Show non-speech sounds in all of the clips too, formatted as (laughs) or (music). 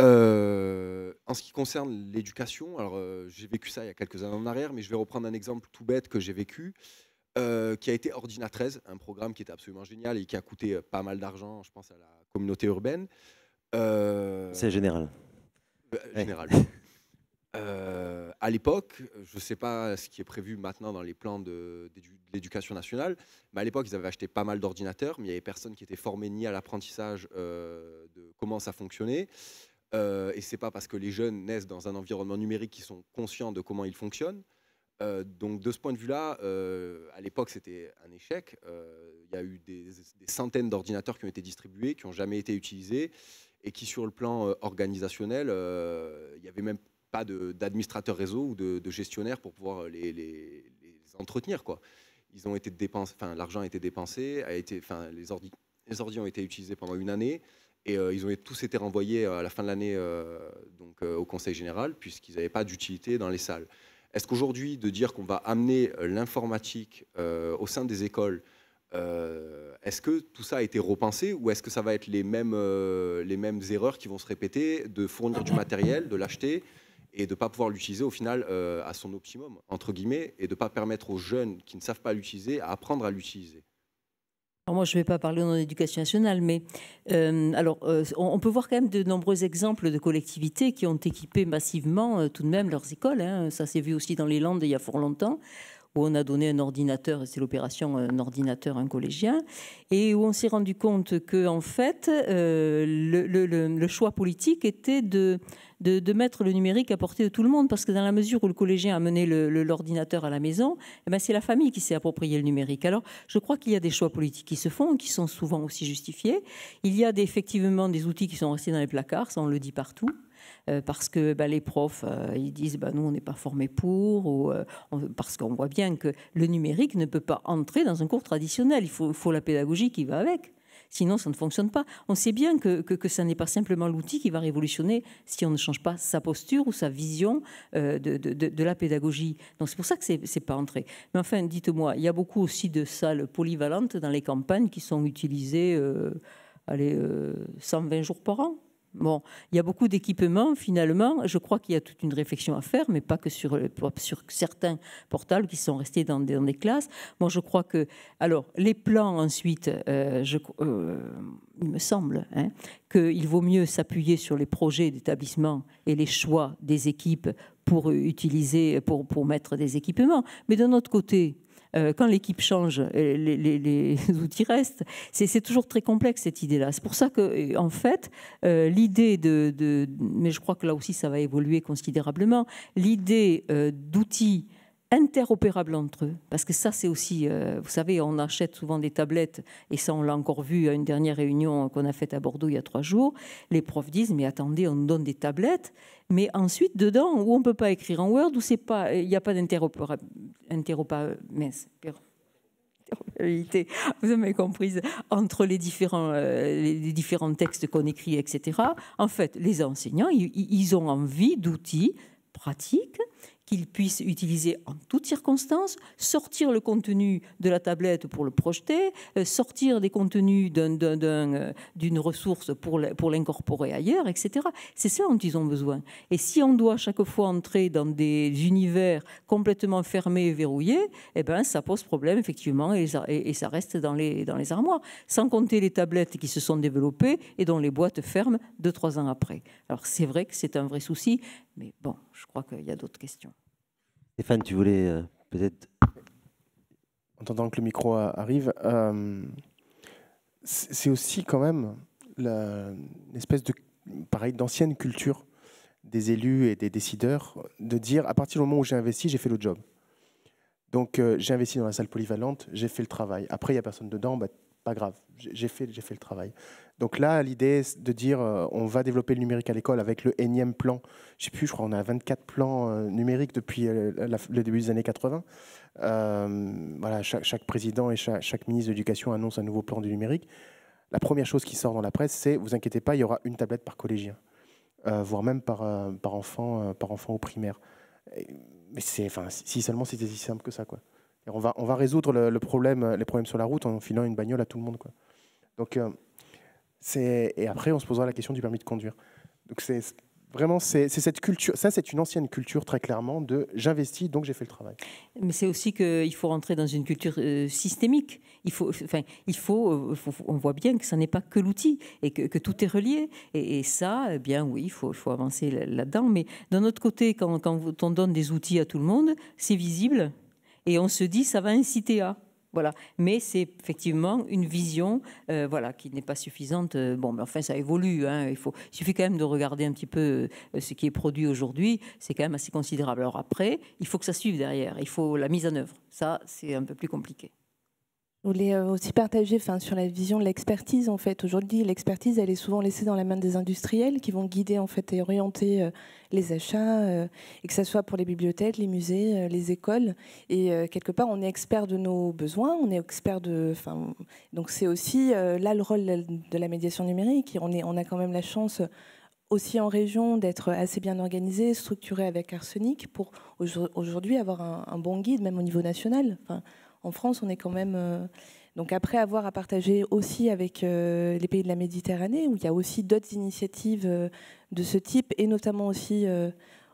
Euh, en ce qui concerne l'éducation, alors euh, j'ai vécu ça il y a quelques années en arrière, mais je vais reprendre un exemple tout bête que j'ai vécu, euh, qui a été Ordina 13, un programme qui était absolument génial et qui a coûté pas mal d'argent, je pense, à la communauté urbaine. C'est général. général. (laughs) à l'époque, je ne sais pas ce qui est prévu maintenant dans les plans de, l'éducation nationale, mais à l'époque, ils avaient acheté pas mal d'ordinateurs, mais il n'y avait personne qui était formé ni à l'apprentissage de comment ça fonctionnait et euh, et c'est pas parce que les jeunes naissent dans un environnement numérique qu'ils sont conscients de comment ils fonctionnent. Euh, donc de ce point de vue-là, euh, à l'époque c'était un échec. Il y a eu des, centaines d'ordinateurs qui ont été distribués, qui n'ont jamais été utilisés, et qui sur le plan organisationnel, il n'y avait même pas d'administrateur réseau ou de, gestionnaire pour pouvoir les, entretenir. Ils ont été enfin l'argent a été dépensé, a été, les ordi, les ordi ont été utilisés pendant une année. Et euh, ils ont tous été renvoyés euh, à la fin de l'année euh, donc au Conseil général, puisqu'ils n'avaient pas d'utilité dans les salles. Est-ce qu'aujourd'hui, de dire qu'on va amener l'informatique au sein des écoles, est-ce que tout ça a été repensé ou est-ce que ça va être les mêmes, erreurs qui vont se répéter de fournir du matériel, de l'acheter et de ne pas pouvoir l'utiliser au final à son optimum, entre guillemets, et de ne pas permettre aux jeunes qui ne savent pas l'utiliser à apprendre à l'utiliser moi, je ne vais pas parler en éducation l'éducation nationale, mais euh, alors, euh, on, peut voir quand même de nombreux exemples de collectivités qui ont équipé massivement euh, tout de même leurs écoles. Hein. ça s'est vu aussi dans les Landes il y a fort longtemps où on a donné un ordinateur, c'est l'opération un ordinateur un collégien, et où on s'est rendu compte que en fait euh, le, choix politique était de, de, mettre le numérique à portée de tout le monde, parce que dans la mesure où le collégien a mené l'ordinateur à la maison, eh ben, c'est la famille qui s'est approprié le numérique. Alors je crois qu'il y a des choix politiques qui se font, qui sont souvent aussi justifiés. Il y a effectivement des outils qui sont restés dans les placards, ça on le dit partout. Euh, parce que bah, les profs, euh, ils disent bah, nous, on n'est pas formés pour, ou, euh, parce qu'on voit bien que le numérique ne peut pas entrer dans un cours traditionnel. Il faut, la pédagogie qui va avec. Sinon, ça ne fonctionne pas. On sait bien que, que, ça n'est pas simplement l'outil qui va révolutionner si on ne change pas sa posture ou sa vision de, la pédagogie. Donc c'est pour ça que c'est n'est pas entré. Mais enfin, dites-moi, il y a beaucoup aussi de salles polyvalentes dans les campagnes qui sont utilisées allez, 120 jours par an. Bon, il y a beaucoup d'équipements finalement. Je crois qu'il y a toute une réflexion à faire, mais pas que sur, sur certains portables qui sont restés dans des, classes. Moi, bon, je crois que. Alors, les plans ensuite, euh, euh, il me semble hein, qu'il vaut mieux s'appuyer sur les projets d'établissement et les choix des équipes pour utiliser, pour, pour mettre des équipements. Mais d'un autre côté, euh, quand l'équipe change, euh, les, (laughs) outils restent. C'est toujours très complexe cette idée-là. C'est pour ça que, euh, en fait, l'idée de, mais je crois que là aussi ça va évoluer considérablement, l'idée d'outils interopérables entre eux. Parce que ça, c'est aussi, euh, vous savez, on achète souvent des tablettes, et ça, on l'a encore vu à une dernière réunion qu'on a faite à Bordeaux il y a trois jours. Les profs disent, mais attendez, on donne des tablettes, mais ensuite, dedans, où on ne peut pas écrire en Word, où pas, il n'y a pas d'interopérabilité, vous avez compris. entre les différents, euh, les différents textes qu'on écrit, etc. En fait, les enseignants, ils ont envie d'outils pratiques qu'ils puissent utiliser en toutes circonstances, sortir le contenu de la tablette pour le projeter, euh, sortir des contenus euh, d'une ressource pour l'incorporer ailleurs, etc. C'est ça dont ils ont besoin. Et si on doit chaque fois entrer dans des univers complètement fermés et verrouillés, eh ben, ça pose problème, effectivement, et ça, reste dans les, dans les armoires. Sans compter les tablettes qui se sont développées et dont les boîtes ferment deux, trois ans après. Alors c'est vrai que c'est un vrai souci, mais bon, je crois qu'il y a d'autres questions. Stéphane, tu voulais euh, peut-être. En attendant que le micro arrive, euh, c'est aussi quand même l'espèce de pareil d'ancienne culture des élus et des décideurs de dire à partir du moment où j'ai investi, j'ai fait le job. Donc euh, j'ai investi dans la salle polyvalente, j'ai fait le travail. Après, il n'y a personne dedans, bah, pas grave, j'ai fait, fait le travail. Donc là, l'idée de dire euh, on va développer le numérique à l'école avec le énième plan, je sais plus, je crois on a 24 plans euh, numériques depuis euh, le début des années 80. voilà, chaque, président et chaque, ministre d'éducation annonce un nouveau plan du numérique. La première chose qui sort dans la presse, c'est vous inquiétez pas, il y aura une tablette par collégien, voire même par, par enfant, par enfant au primaire. mais c'est, enfin, si seulement c'était si simple que ça, quoi on, va, résoudre le, problème, les problèmes sur la route en filant une bagnole à tout le monde. Quoi. Donc, euh, et après, on se posera la question du permis de conduire. Donc, c'est vraiment, c'est cette culture. Ça, c'est une ancienne culture, très clairement, de j'investis, donc j'ai fait le travail. Mais c'est aussi qu'il faut rentrer dans une culture euh, systémique. Il faut, enfin, il euh, faut, on voit bien que ça n'est pas que l'outil et que, tout est relié. Et, ça, eh bien, oui, il faut, avancer là-dedans. Mais d'un autre côté, quand on donne des outils à tout le monde, c'est visible et on se dit ça va inciter à. Voilà. Mais c'est effectivement une vision euh, voilà, qui n'est pas suffisante. Euh, bon, mais enfin, ça évolue. Hein. Il, faut, il suffit quand même de regarder un petit peu euh, ce qui est produit aujourd'hui. C'est quand même assez considérable. Alors après, il faut que ça suive derrière. Il faut la mise en œuvre. Ça, c'est un peu plus compliqué. Je voulais euh, aussi partager enfin, sur la vision de l'expertise. En fait, aujourd'hui, l'expertise, elle est souvent laissée dans la main des industriels qui vont guider en fait et orienter euh, les achats, euh, et que ce soit pour les bibliothèques, les musées, les écoles. Et quelque part, on est expert de nos besoins, on est expert de. Enfin, donc c'est aussi là le rôle de la médiation numérique. On est, on a quand même la chance aussi en région d'être assez bien organisé, structuré avec Arsenic pour aujourd'hui avoir un, bon guide, même au niveau national en France, on est quand même. Euh, donc après avoir à partager aussi avec euh, les pays de la Méditerranée, où il y a aussi d'autres initiatives euh, de ce type, et notamment aussi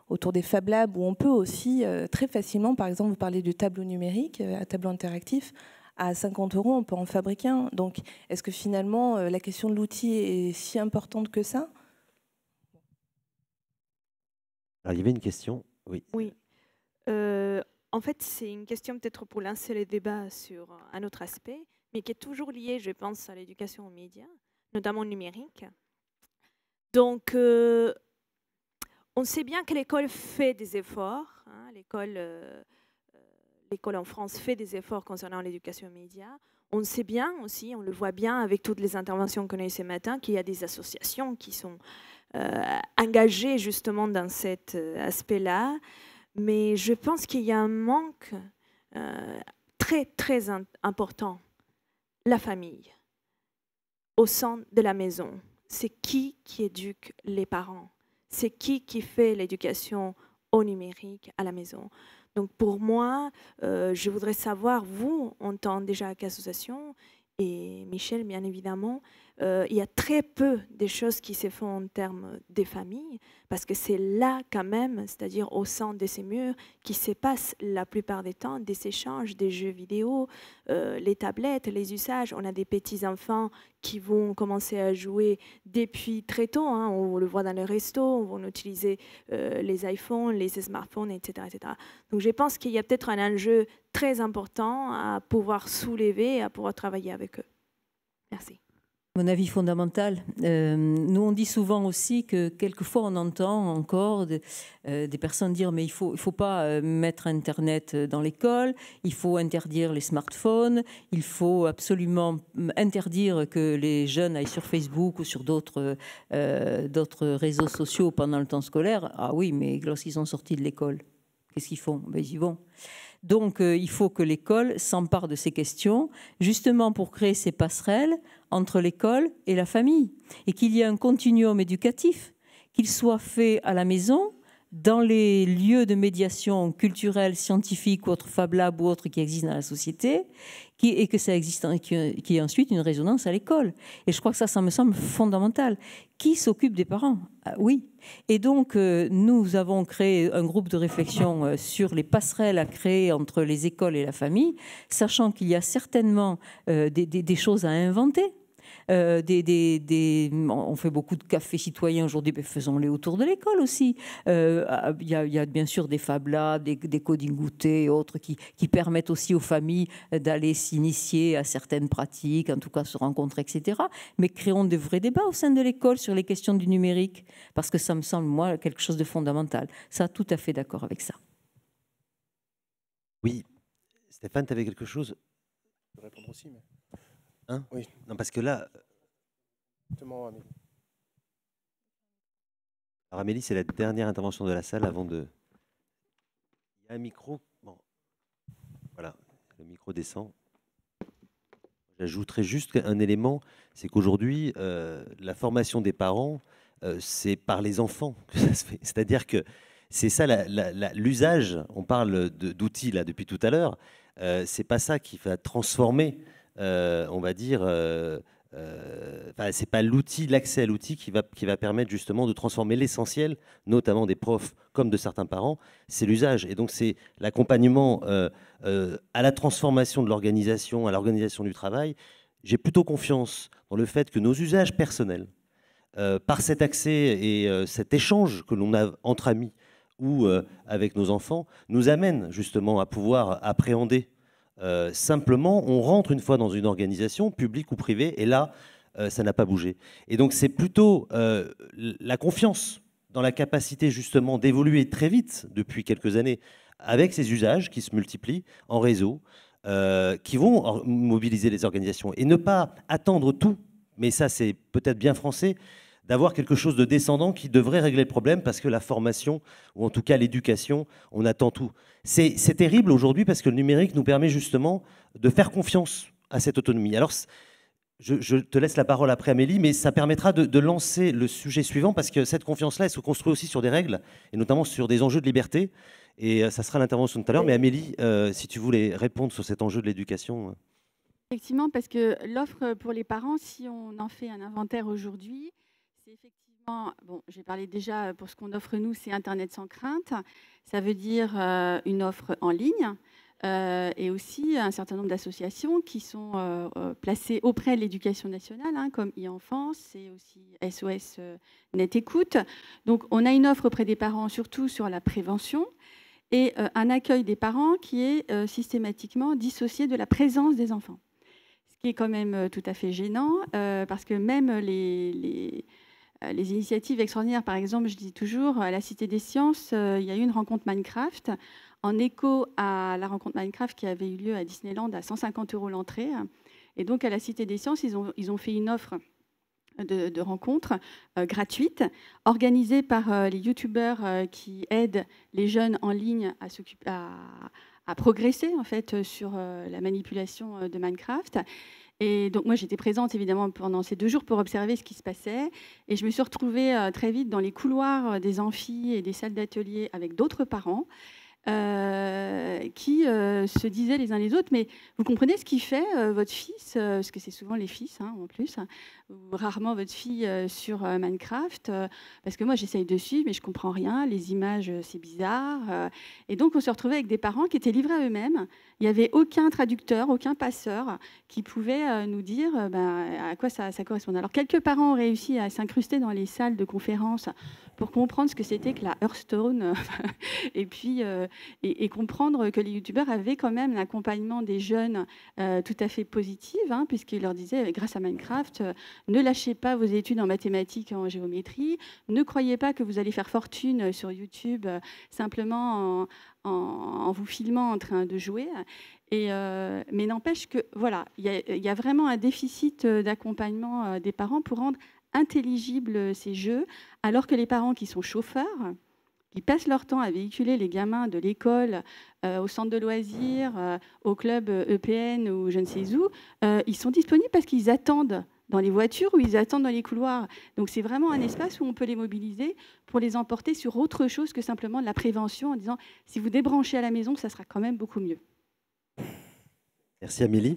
autour des Fab Labs, où on peut aussi très facilement, par exemple, vous parlez du tableau numérique, un tableau interactif, à 50 euros, on peut en fabriquer un. Donc, est-ce que finalement, la question de l'outil est si importante que ça Alors, il y avait une question, oui. Oui. En fait, c'est une question peut-être pour lancer le débat sur un autre aspect, mais qui est toujours lié, je pense, à l'éducation aux médias, notamment numérique. Donc, euh, on sait bien que l'école fait des efforts. Hein, l'école, euh, euh, l'école en France fait des efforts concernant l'éducation aux médias. On sait bien aussi, on le voit bien avec toutes les interventions qu'on a eues ce matin, qu'il y a des associations qui sont engagées justement dans cet aspect-là. Mais je pense qu'il y a un manque euh, très, très important. La famille, au centre de la maison. C'est qui qui éduque les parents C'est qui qui fait l'éducation au numérique à la maison Donc pour moi, euh, je voudrais savoir, vous, en tant déjà qu'association, et Michel, bien évidemment, euh, il y a très peu des choses qui se font en termes des familles, parce que c'est là quand même, c'est-à-dire au centre de ces murs, qui se passe la plupart des temps des échanges, des jeux vidéo, euh, les tablettes, les usages. On a des petits-enfants qui vont commencer à jouer depuis très tôt. Hein. on le voit dans les restos, on va utiliser euh, les iPhones, les smartphones, etc. etc. Donc je pense qu'il y a peut-être un enjeu très important à pouvoir soulever, à pouvoir travailler avec eux. Merci. Mon avis fondamental. Euh, nous, on dit souvent aussi que quelquefois on entend encore euh, des personnes dire mais il ne faut, il faut pas euh, mettre Internet dans l'école, il faut interdire les smartphones, il faut absolument interdire que les jeunes aillent sur Facebook ou sur d'autres réseaux sociaux pendant le temps scolaire. Ah oui, mais lorsqu'ils sont sortis de l'école, qu'est-ce qu'ils font ben, Ils y vont. Donc euh, il faut que l'école s'empare de ces questions, justement pour créer ces passerelles entre l'école et la famille, et qu'il y ait un continuum éducatif, qu'il soit fait à la maison, dans les lieux de médiation culturelle, scientifique, ou autres Fab ou autre qui existent dans la société, et que ça existe, qui, ensuite une résonance à l'école. Et je crois que ça, ça me semble fondamental. Qui s'occupe des parents ah, Oui. Et donc, euh, nous avons créé un groupe de réflexion euh, sur les passerelles à créer entre les écoles et la famille, sachant qu'il y a certainement euh, des choses à inventer euh, on fait beaucoup de cafés citoyens aujourd'hui, mais faisons-les autour de l'école aussi. Euh, ah, il y, a bien sûr des fablas, des, des coding goûtés et autres qui, permettent aussi aux familles d'aller s'initier à certaines pratiques, en tout cas se rencontrer, etc. Mais créons de vrais débats au sein de l'école sur les questions du numérique, parce que ça me semble, moi, quelque chose de fondamental. Ça, tout à fait d'accord avec ça. Oui, Stéphane, tu avais quelque chose Je répondre aussi, Hein oui. Non, parce que là. Euh, Amélie. Alors, Amélie, c'est la dernière intervention de la salle avant de. Il y a un micro. Voilà, le micro descend. J'ajouterai juste un élément c'est qu'aujourd'hui, euh, la formation des parents, euh, c'est par les enfants que ça se fait. C'est-à-dire que c'est ça l'usage. On parle d'outils là depuis tout à l'heure. c'est pas ça qui va transformer euh, on va dire, euh, euh, enfin, c'est pas l'outil, l'accès à l'outil qui va, permettre justement de transformer l'essentiel, notamment des profs comme de certains parents, c'est l'usage. Et donc c'est l'accompagnement à la transformation de l'organisation, à l'organisation du travail. J'ai plutôt confiance dans le fait que nos usages personnels, par cet accès et cet échange que l'on a entre amis ou avec nos enfants, nous amène justement à pouvoir appréhender euh, simplement, on rentre une fois dans une organisation, publique ou privée, et là, euh, ça n'a pas bougé. Et donc, c'est plutôt euh, la confiance dans la capacité justement d'évoluer très vite depuis quelques années avec ces usages qui se multiplient en réseau, qui vont mobiliser les organisations et ne pas attendre tout. Mais ça, c'est peut-être bien français d'avoir quelque chose de descendant qui devrait régler le problème parce que la formation, ou en tout cas l'éducation, on attend tout. C'est terrible aujourd'hui parce que le numérique nous permet justement de faire confiance à cette autonomie. Alors, je, te laisse la parole après Amélie, mais ça permettra de, lancer le sujet suivant parce que cette confiance-là, elle se construit aussi sur des règles et notamment sur des enjeux de liberté. Et euh, ça sera l'intervention de tout à l'heure. Mais Amélie, euh, si tu voulais répondre sur cet enjeu de l'éducation. Euh. Effectivement, parce que l'offre pour les parents, si on en fait un inventaire aujourd'hui, effectivement, bon, j'ai parlé déjà euh, pour ce qu'on offre nous, c'est Internet sans crainte. Ça veut dire euh, une offre en ligne. Euh, et aussi un certain nombre d'associations qui sont placées auprès de l'éducation nationale, hein, comme e-enfance et aussi SOS Net Écoute. Donc on a une offre auprès des parents, surtout sur la prévention, et un accueil des parents qui est systématiquement dissocié de la présence des enfants. Ce qui est quand même tout à fait gênant, parce que même les euh, les initiatives extraordinaires, par exemple, je dis toujours, à euh, la Cité des Sciences, euh, il y a eu une rencontre Minecraft en écho à la rencontre Minecraft qui avait eu lieu à Disneyland à 150 euros l'entrée. Et donc, à la Cité des Sciences, ils ont, ils ont fait une offre de, rencontre gratuite, organisée par les youtubeurs qui aident les jeunes en ligne à, à progresser en fait sur la manipulation de Minecraft. Et donc moi j'étais présente évidemment pendant ces deux jours pour observer ce qui se passait. Et je me suis retrouvée euh, très vite dans les couloirs euh, des amphis et des salles d'atelier avec d'autres parents. Euh, qui euh, se disaient les uns les autres, mais vous comprenez ce qui fait euh, votre fils, parce que c'est souvent les fils hein, en plus, Ou rarement votre fille sur Minecraft, parce que moi j'essaye de suivre, mais je comprends rien, les images c'est bizarre. et donc on se retrouvait avec des parents qui étaient livrés à eux-mêmes. Il n'y avait aucun traducteur, aucun passeur qui pouvait nous dire ben, à quoi ça, ça correspondait. Alors quelques parents ont réussi à s'incruster dans les salles de conférences pour comprendre ce que c'était que la Hearthstone euh, (laughs) et puis euh, et, comprendre que les youtubeurs avaient quand même l'accompagnement des jeunes euh, tout à fait positif, hein, puisqu'ils leur disaient, grâce à Minecraft, ne lâchez pas vos études en mathématiques, en géométrie, ne croyez pas que vous allez faire fortune sur YouTube simplement en, vous filmant en train de jouer. Et mais n'empêche que voilà, il y, a vraiment un déficit d'accompagnement des parents pour rendre intelligibles euh, ces jeux, alors que les parents qui sont chauffeurs, qui passent leur temps à véhiculer les gamins de l'école euh, au centre de loisirs, euh, au club EPN e ou je ne sais où, ils sont disponibles parce qu'ils attendent dans les voitures ou ils attendent dans les couloirs. Donc c'est vraiment un espace où on peut les mobiliser pour les emporter sur autre chose que simplement de la prévention en disant si vous débranchez à la maison, ça sera quand même beaucoup mieux. Merci Amélie.